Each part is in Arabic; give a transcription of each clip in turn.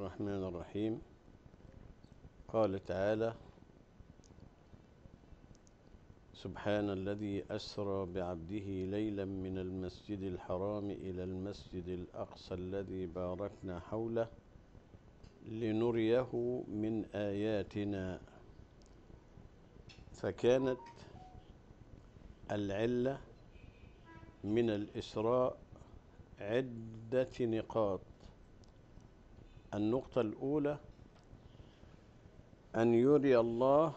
الرحمن الرحيم قال تعالى سبحان الذي أسرى بعبده ليلا من المسجد الحرام إلى المسجد الأقصى الذي باركنا حوله لنريه من آياتنا فكانت العلة من الإسراء عدة نقاط النقطة الأولى أن يري الله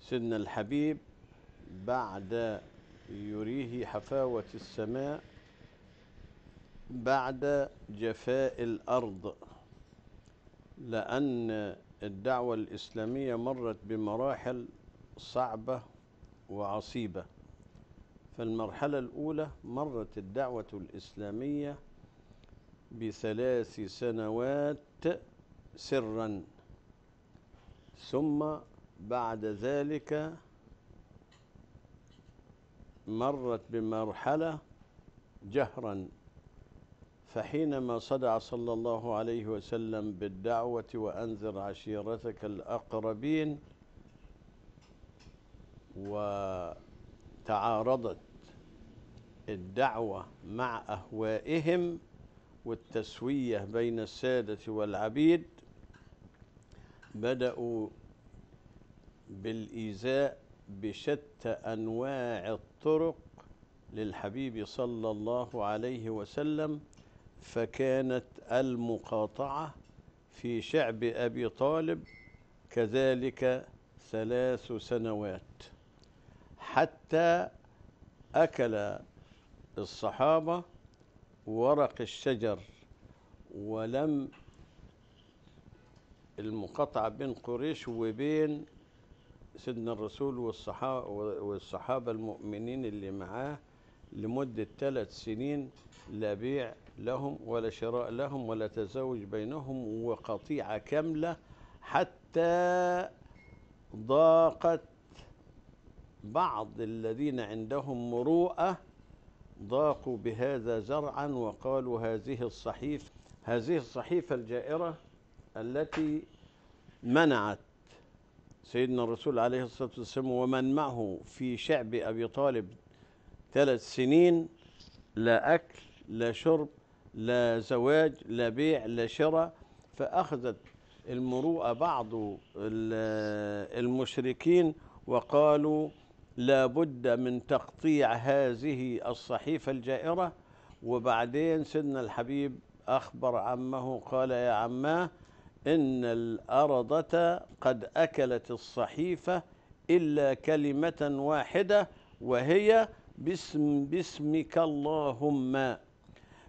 سيدنا الحبيب بعد يريه حفاوة السماء بعد جفاء الأرض لأن الدعوة الإسلامية مرت بمراحل صعبة وعصيبة فالمرحلة الأولى مرت الدعوة الإسلامية بثلاث سنوات سرا ثم بعد ذلك مرت بمرحلة جهرا فحينما صدع صلى الله عليه وسلم بالدعوة وأنذر عشيرتك الأقربين وتعارضت الدعوة مع أهوائهم والتسوية بين السادة والعبيد بدأوا بالإيذاء بشتى أنواع الطرق للحبيب صلى الله عليه وسلم فكانت المقاطعة في شعب أبي طالب كذلك ثلاث سنوات حتى أكل الصحابة ورق الشجر ولم المقاطعة بين قريش وبين سيدنا الرسول والصحابة, والصحابة المؤمنين اللي معاه لمدة ثلاث سنين لا بيع لهم ولا شراء لهم ولا تزوج بينهم وقطيعة كاملة حتى ضاقت بعض الذين عندهم مروءة ضاقوا بهذا زرعا وقالوا هذه الصحيفة هذه الصحيفة الجائرة التي منعت سيدنا الرسول عليه الصلاة والسلام ومن معه في شعب أبي طالب ثلاث سنين لا أكل لا شرب لا زواج لا بيع لا شراء فأخذت المروءة بعض المشركين وقالوا لا بد من تقطيع هذه الصحيفة الجائرة وبعدين سيدنا الحبيب أخبر عمه قال يا عماه إن الأرضة قد أكلت الصحيفة إلا كلمة واحدة وهي بسم بسمك اللهم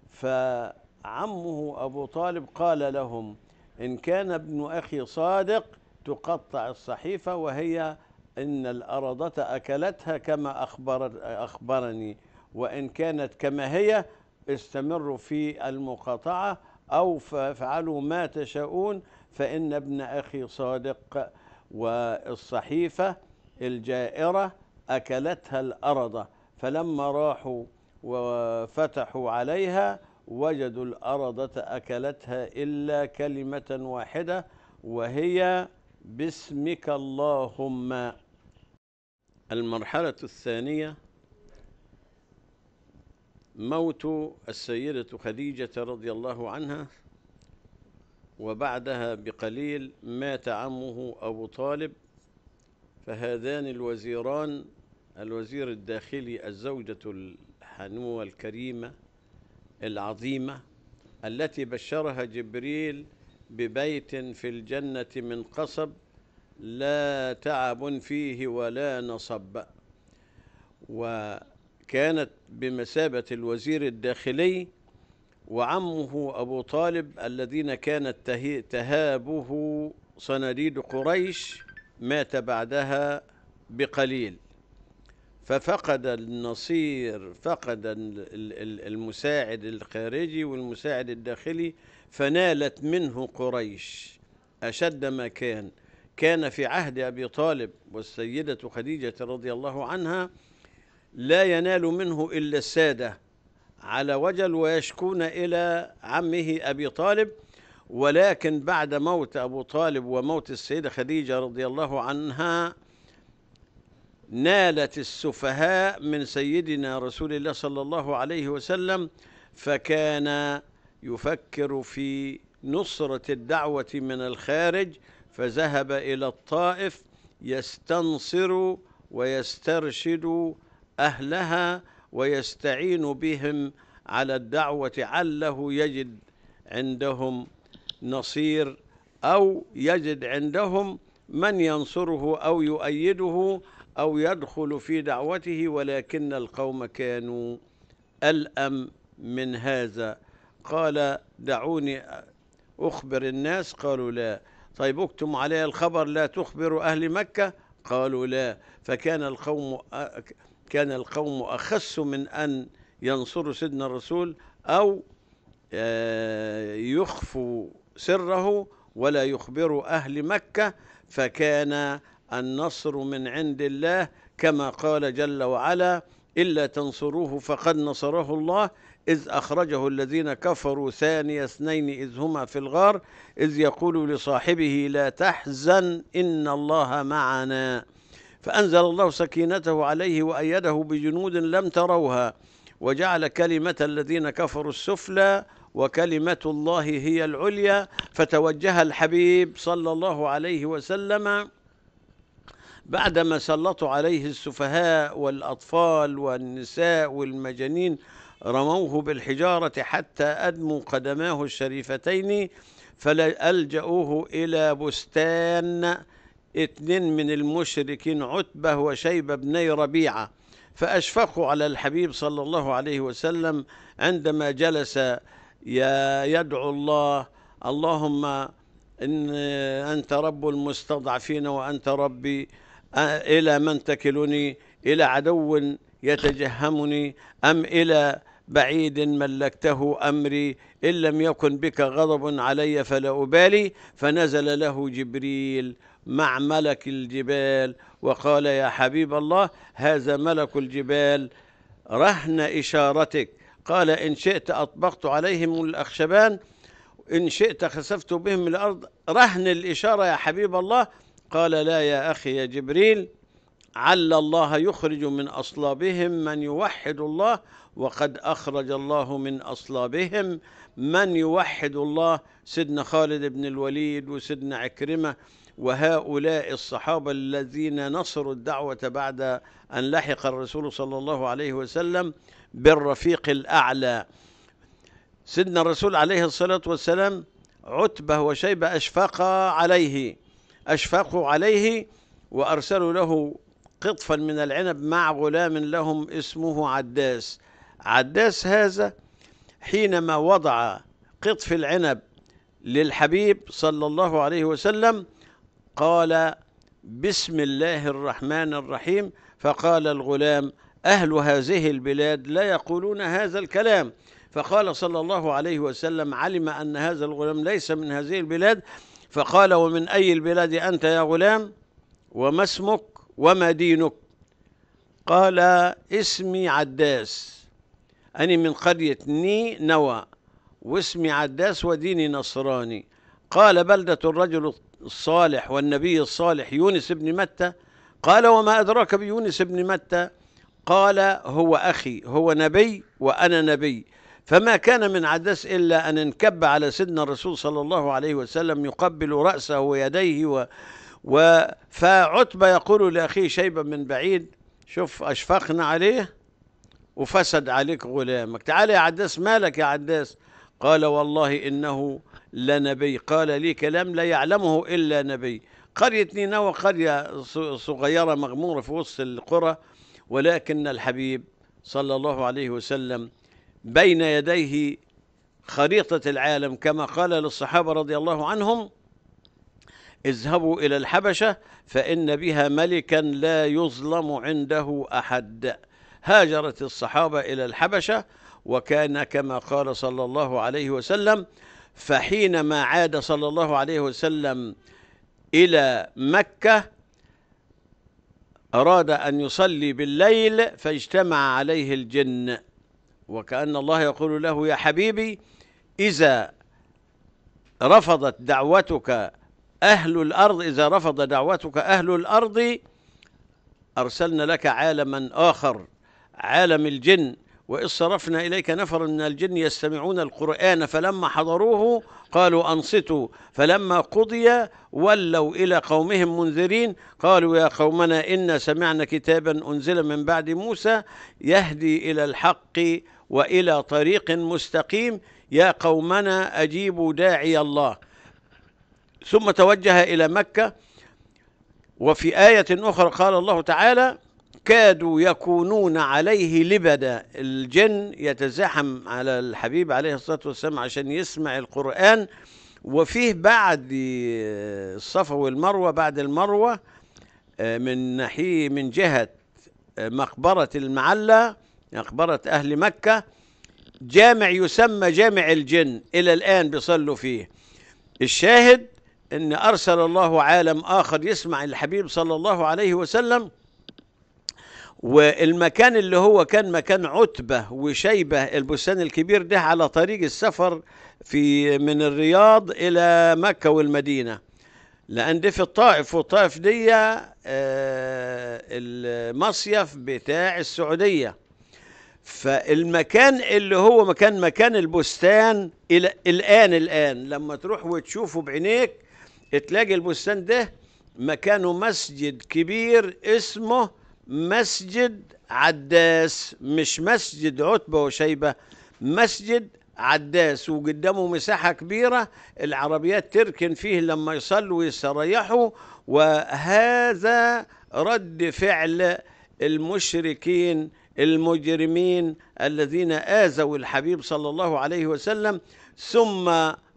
فعمه أبو طالب قال لهم إن كان ابن أخي صادق تقطع الصحيفة وهي إن الأرضة أكلتها كما أخبر أخبرني وإن كانت كما هي استمروا في المقاطعة أو فافعلوا ما تشاءون فإن ابن أخي صادق والصحيفة الجائرة أكلتها الأرض فلما راحوا وفتحوا عليها وجدوا الأرضة أكلتها إلا كلمة واحدة وهي بسمك اللهم المرحلة الثانية موت السيدة خديجة رضي الله عنها وبعدها بقليل مات عمه أبو طالب فهذان الوزيران الوزير الداخلي الزوجة الحنوة الكريمة العظيمة التي بشرها جبريل ببيت في الجنة من قصب لا تعب فيه ولا نصب وكانت بمثابة الوزير الداخلي وعمه أبو طالب الذين كانت تهابه صناديد قريش مات بعدها بقليل ففقد النصير فقد المساعد الخارجي والمساعد الداخلي فنالت منه قريش أشد ما كان كان في عهد أبي طالب والسيدة خديجة رضي الله عنها لا ينال منه إلا السادة على وجل ويشكون إلى عمه أبي طالب ولكن بعد موت أبو طالب وموت السيدة خديجة رضي الله عنها نالت السفهاء من سيدنا رسول الله صلى الله عليه وسلم فكان يفكر في نصرة الدعوة من الخارج فذهب إلى الطائف يستنصر ويسترشد أهلها ويستعين بهم على الدعوة عله يجد عندهم نصير أو يجد عندهم من ينصره أو يؤيده أو يدخل في دعوته ولكن القوم كانوا ألأم من هذا قال دعوني أخبر الناس قالوا لا طيب اكتم عليها الخبر لا تخبر أهل مكة قالوا لا فكان القوم كان القوم أخس من أن ينصروا سيدنا الرسول أو آه، يخفوا سره ولا يخبروا أهل مكة فكان النصر من عند الله كما قال جل وعلا إلا تنصروه فقد نصره الله إذ أخرجه الذين كفروا ثاني اثنين إذ هما في الغار إذ يقول لصاحبه لا تحزن إن الله معنا فأنزل الله سكينته عليه وأيده بجنود لم تروها وجعل كلمة الذين كفروا السفلى وكلمة الله هي العليا فتوجه الحبيب صلى الله عليه وسلم بعدما سلطوا عليه السفهاء والأطفال والنساء والمجانين رموه بالحجارة حتى أدموا قدماه الشريفتين فألجأوه إلى بستان اتنين من المشركين عتبة وشيبة بني ربيعة فأشفقوا على الحبيب صلى الله عليه وسلم عندما جلس يدعو الله اللهم إن أنت رب المستضعفين وأنت ربي إلى من تكلني إلى عدو يتجهمني أم إلى بعيد ملكته أمري إن لم يكن بك غضب علي فلا أبالي فنزل له جبريل مع ملك الجبال وقال يا حبيب الله هذا ملك الجبال رهن إشارتك قال إن شئت أطبقت عليهم الأخشبان إن شئت خسفت بهم الأرض رهن الإشارة يا حبيب الله قال لا يا أخي يا جبريل عل الله يخرج من أصلابهم من يوحد الله وقد أخرج الله من أصلابهم من يوحد الله سيدنا خالد بن الوليد وسيدنا عكرمة وهؤلاء الصحابة الذين نصروا الدعوة بعد أن لحق الرسول صلى الله عليه وسلم بالرفيق الأعلى سيدنا الرسول عليه الصلاة والسلام عتبة وشيبة أشفق عليه أشفقوا عليه وأرسلوا له قطفا من العنب مع غلام لهم اسمه عداس عداس هذا حينما وضع قطف العنب للحبيب صلى الله عليه وسلم قال بسم الله الرحمن الرحيم فقال الغلام أهل هذه البلاد لا يقولون هذا الكلام فقال صلى الله عليه وسلم علم أن هذا الغلام ليس من هذه البلاد فقال ومن أي البلاد أنت يا غلام وما اسمك وما دينك قال اسمي عداس أنا من قرية ني نوى واسمي عداس وديني نصراني قال بلدة الرجل الصالح والنبي الصالح يونس بن متى قال وما أدراك بيونس بن متى قال هو أخي هو نبي وأنا نبي فما كان من عدس إلا أن انكب على سيدنا الرسول صلى الله عليه وسلم يقبل رأسه ويديه و و فعتبة يقول لأخيه شيبة من بعيد شوف أشفقنا عليه وفسد عليك غلامك تعال يا عداس مالك يا عداس قال والله إنه لنبي قال لي كلام لا يعلمه إلا نبي قرية نينوى قرية صغيرة مغمورة في وسط القرى ولكن الحبيب صلى الله عليه وسلم بين يديه خريطة العالم كما قال للصحابة رضي الله عنهم اذهبوا إلى الحبشة فإن بها ملكا لا يظلم عنده أحد هاجرت الصحابة إلى الحبشة وكان كما قال صلى الله عليه وسلم فحينما عاد صلى الله عليه وسلم إلى مكة أراد أن يصلي بالليل فاجتمع عليه الجن وكأن الله يقول له يا حبيبي إذا رفضت دعوتك أهل الأرض إذا رفض دعوتك أهل الأرض أرسلنا لك عالما آخر عالم الجن وإذ صرفنا إليك نفرا من الجن يستمعون القرآن فلما حضروه قالوا أنصتوا فلما قضي ولوا إلى قومهم منذرين قالوا يا قومنا إنا سمعنا كتابا أنزل من بعد موسى يهدي إلى الحق والى طريق مستقيم يا قومنا اجيبوا داعي الله ثم توجه الى مكه وفي ايه اخرى قال الله تعالى كادوا يكونون عليه لبدا الجن يتزاحم على الحبيب عليه الصلاه والسلام عشان يسمع القران وفيه بعد الصفا والمروه بعد المروه آه، من ناحيه من جهه آه، مقبره المعلّة أخبرت أهل مكة جامع يسمى جامع الجن إلى الآن بيصلوا فيه الشاهد أن أرسل الله عالم آخر يسمع الحبيب صلى الله عليه وسلم والمكان اللي هو كان مكان عتبة وشيبة البستان الكبير ده على طريق السفر في من الرياض إلى مكة والمدينة لأن دي في الطائف والطائف دي آه، المصيف بتاع السعودية فالمكان اللي هو مكان مكان البستان الى الآن الآن لما تروح وتشوفه بعينيك تلاقي البستان ده مكانه مسجد كبير اسمه مسجد عداس مش مسجد عتبة وشيبة مسجد عداس وقدامه مساحة كبيرة العربيات تركن فيه لما يصلوا ويستريحوا وهذا رد فعل المشركين المجرمين الذين آذوا الحبيب صلى الله عليه وسلم ثم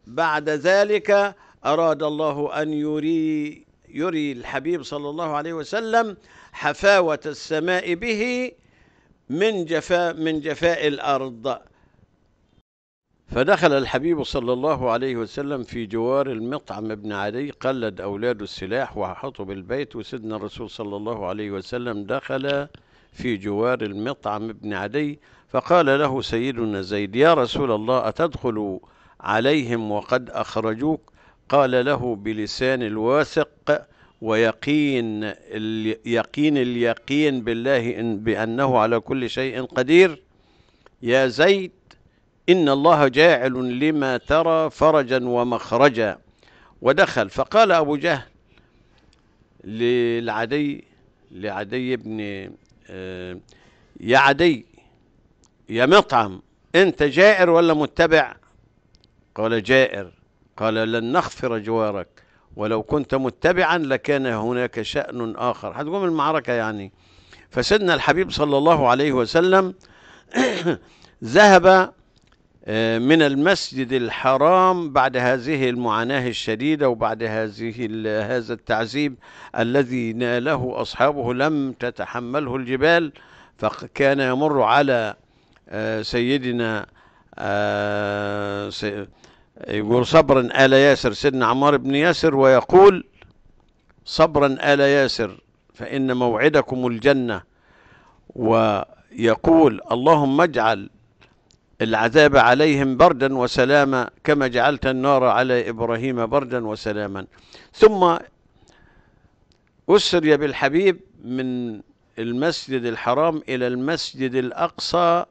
بعد ذلك أراد الله أن يري يري الحبيب صلى الله عليه وسلم حفاوة السماء به من جفاء من جفاء الأرض فدخل الحبيب صلى الله عليه وسلم في جوار المطعم بن علي قلد أولاده السلاح وحطب البيت وسيدنا الرسول صلى الله عليه وسلم دخل في جوار المطعم بن عدي فقال له سيدنا زيد يا رسول الله أتدخل عليهم وقد أخرجوك قال له بلسان الواثق ويقين اليقين اليقين بالله إن بأنه على كل شيء قدير يا زيد إن الله جاعل لما ترى فرجا ومخرجا ودخل فقال أبو جهل للعدي لعدي بن آه، يا عدي يا مطعم أنت جائر ولا متبع قال جائر قال لن نغفر جوارك ولو كنت متبعا لكان هناك شأن آخر هتقوم المعركة يعني فسيدنا الحبيب صلى الله عليه وسلم ذهب آه، من المسجد الحرام بعد هذه المعاناة الشديدة وبعد هذه هذا التعذيب الذي ناله أصحابه لم تتحمله الجبال فكان يمر على آه، سيدنا آه، يقول صبرا آل ياسر سيدنا عمار بن ياسر ويقول صبرا آل ياسر فإن موعدكم الجنة ويقول اللهم اجعل العذاب عليهم بردا وسلاما كما جعلت النار على إبراهيم بردا وسلاما ثم أسري بالحبيب من المسجد الحرام إلى المسجد الأقصى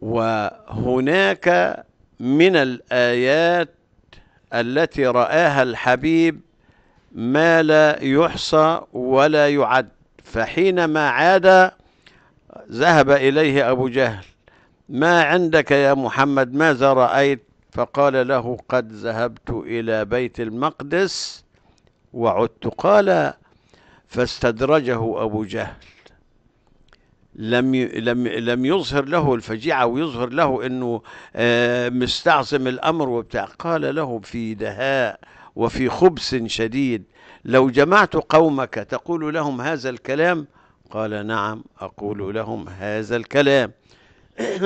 وهناك من الآيات التي رآها الحبيب ما لا يحصى ولا يعد فحينما عاد ذهب إليه أبو جهل ما عندك يا محمد ماذا رأيت فقال له قد ذهبت إلى بيت المقدس وعدت قال فاستدرجه أبو جهل لم لم لم يظهر له الفجيعه ويظهر له انه آه، مستعظم الامر وبتاع قال له في دهاء وفي خبث شديد لو جمعت قومك تقول لهم هذا الكلام قال نعم اقول لهم هذا الكلام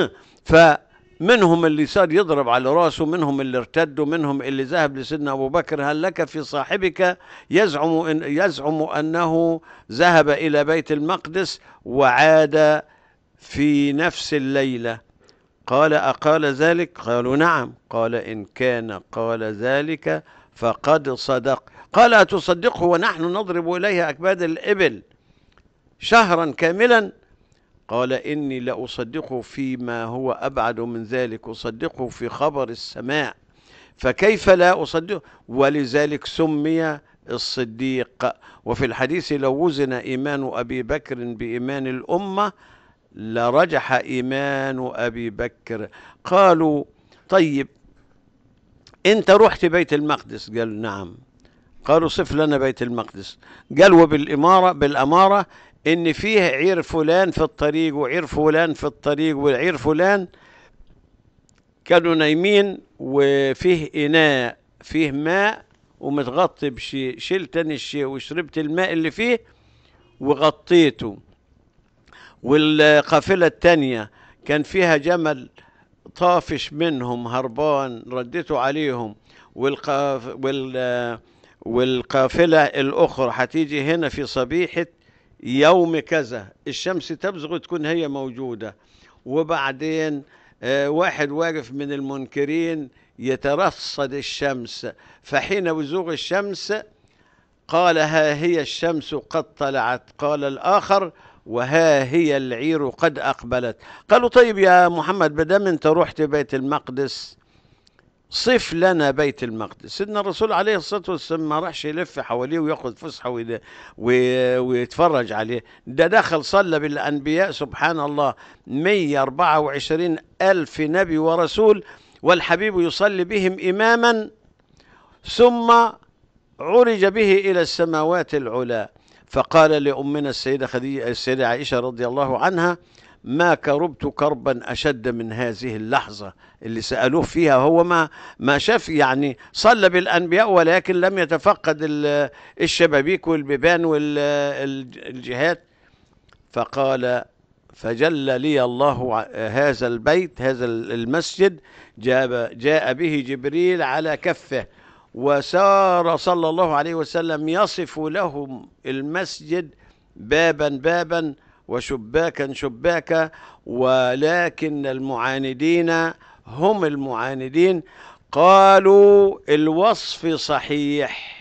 فمنهم اللي صار يضرب على راسه منهم اللي ارتد ومنهم اللي ذهب لسيدنا أبو بكر هل لك في صاحبك يزعم, إن يزعم أنه ذهب إلى بيت المقدس وعاد في نفس الليله قال أقال ذلك قالوا نعم قال إن كان قال ذلك فقد صدق قال أتصدقه ونحن نضرب إليه أكباد الإبل شهرا كاملا قال إني لأصدقه فيما هو أبعد من ذلك أصدقه في خبر السماء فكيف لا أصدقه ولذلك سمي الصديق وفي الحديث لو وزن إيمان أبي بكر بإيمان الأمة لرجح إيمان أبي بكر قالوا طيب أنت رحت بيت المقدس قال نعم قالوا صف لنا بيت المقدس قال وبالإمارة بالأمارة ان فيه عير فلان في الطريق وعير فلان في الطريق وعير فلان كانوا نايمين وفيه اناء فيه ماء ومتغطي بشيء شلت انا الشيء وشربت الماء اللي فيه وغطيته والقافله التانيه كان فيها جمل طافش منهم هربان رديته عليهم والقاف وال والقافله الاخرى هتيجي هنا في صبيحه يوم كذا الشمس تبزغ تكون هي موجودة وبعدين آه، واحد واقف من المنكرين يترصد الشمس فحين بزوغ الشمس قال ها هي الشمس قد طلعت قال الآخر وها هي العير قد أقبلت قالوا طيب يا محمد بدم أنت رحت بيت المقدس صف لنا بيت المقدس سيدنا الرسول عليه الصلاة والسلام ما راحش يلف حواليه ويأخذ فسحة ويتفرج عليه ده دخل صلى بالأنبياء سبحان الله 124 ألف نبي ورسول والحبيب يصلي بهم إماما ثم عرج به إلى السماوات العلى فقال لأمنا السيدة, خديجة السيدة عائشة رضي الله عنها ما كربت كربا أشد من هذه اللحظة اللي سألوه فيها هو ما ما شاف يعني صلى بالأنبياء ولكن لم يتفقد الشبابيك والبيبان والجهات فقال فجل لي الله هذا البيت هذا المسجد جاء, جاء به جبريل على كفه وسار صلى الله عليه وسلم يصف لهم المسجد بابا بابا وشباكا شباكا ولكن المعاندين هم المعاندين قالوا الوصف صحيح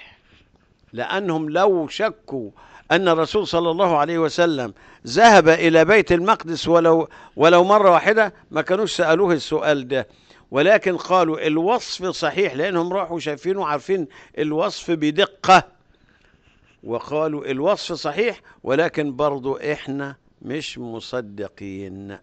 لأنهم لو شكوا أن الرسول صلى الله عليه وسلم ذهب إلى بيت المقدس ولو ولو مرة واحدة ما كانوش سألوه السؤال ده ولكن قالوا الوصف صحيح لأنهم راحوا شايفين وعارفين الوصف بدقة وقالوا الوصف صحيح ولكن برضو إحنا مش مصدقين